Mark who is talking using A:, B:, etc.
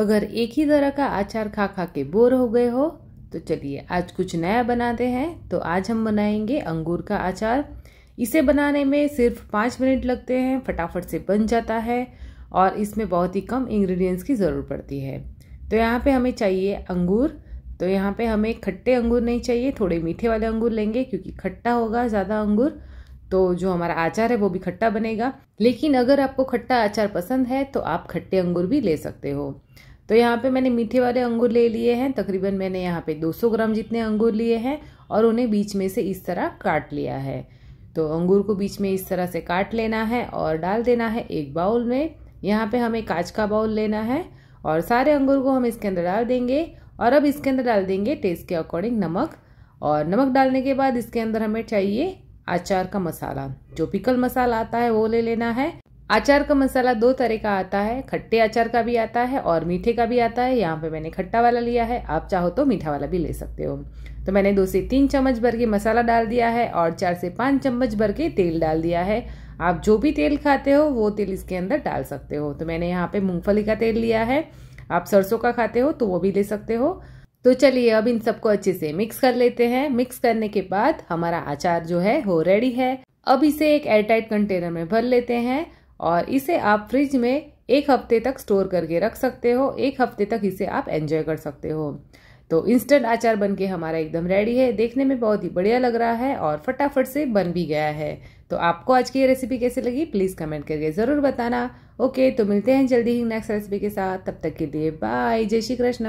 A: अगर एक ही तरह का अचार खा खा के बोर हो गए हो तो चलिए आज कुछ नया बनाते हैं तो आज हम बनाएंगे अंगूर का अचार इसे बनाने में सिर्फ पाँच मिनट लगते हैं फटाफट से बन जाता है और इसमें बहुत ही कम इंग्रेडिएंट्स की ज़रूरत पड़ती है तो यहाँ पे हमें चाहिए अंगूर तो यहाँ पे हमें खट्टे अंगूर नहीं चाहिए थोड़े मीठे वाले अंगूर लेंगे क्योंकि खट्टा होगा ज़्यादा अंगूर तो जो हमारा आचार है वो भी खट्टा बनेगा लेकिन अगर आपको खट्टा आचार पसंद है तो आप खट्टे अंगूर भी ले सकते हो तो यहाँ पे मैंने मीठे वाले अंगूर ले लिए हैं तकरीबन मैंने यहाँ पे 200 ग्राम जितने अंगूर लिए हैं और उन्हें बीच में से इस तरह काट लिया है तो अंगूर को बीच में इस तरह से काट लेना है और डाल देना है एक बाउल में यहाँ पे हमें कांच का बाउल लेना है और सारे अंगूर को हम इसके अंदर डाल देंगे और अब इसके अंदर डाल देंगे टेस्ट के अकॉर्डिंग नमक और नमक डालने के बाद इसके अंदर हमें चाहिए अचार का मसाला जो पिकल मसाला आता है वो ले लेना है अचार का मसाला दो तरह का आता है खट्टे अचार का भी आता है और मीठे का भी आता है यहाँ पे मैंने खट्टा वाला लिया है आप चाहो तो मीठा वाला भी ले सकते हो तो मैंने दो से तीन चम्मच भर के मसाला डाल दिया है और चार से पाँच चम्मच भर के तेल डाल दिया है आप जो भी तेल खाते हो वो तेल इसके अंदर डाल सकते हो तो मैंने यहाँ पे मूंगफली का तेल लिया है आप सरसों का खाते हो तो वो भी ले सकते हो तो चलिए अब इन सबको अच्छे से मिक्स कर लेते हैं मिक्स करने के बाद हमारा अचार जो है हो रेडी है अब इसे एक एयरटाइट कंटेनर में भर लेते हैं और इसे आप फ्रिज में एक हफ्ते तक स्टोर करके रख सकते हो एक हफ्ते तक इसे आप एंजॉय कर सकते हो तो इंस्टेंट अचार बन के हमारा एकदम रेडी है देखने में बहुत ही बढ़िया लग रहा है और फटाफट से बन भी गया है तो आपको आज की ये रेसिपी कैसी लगी प्लीज़ कमेंट करके ज़रूर बताना ओके तो मिलते हैं जल्दी ही नेक्स्ट रेसिपी के साथ तब तक के लिए बाय जय श्री कृष्ण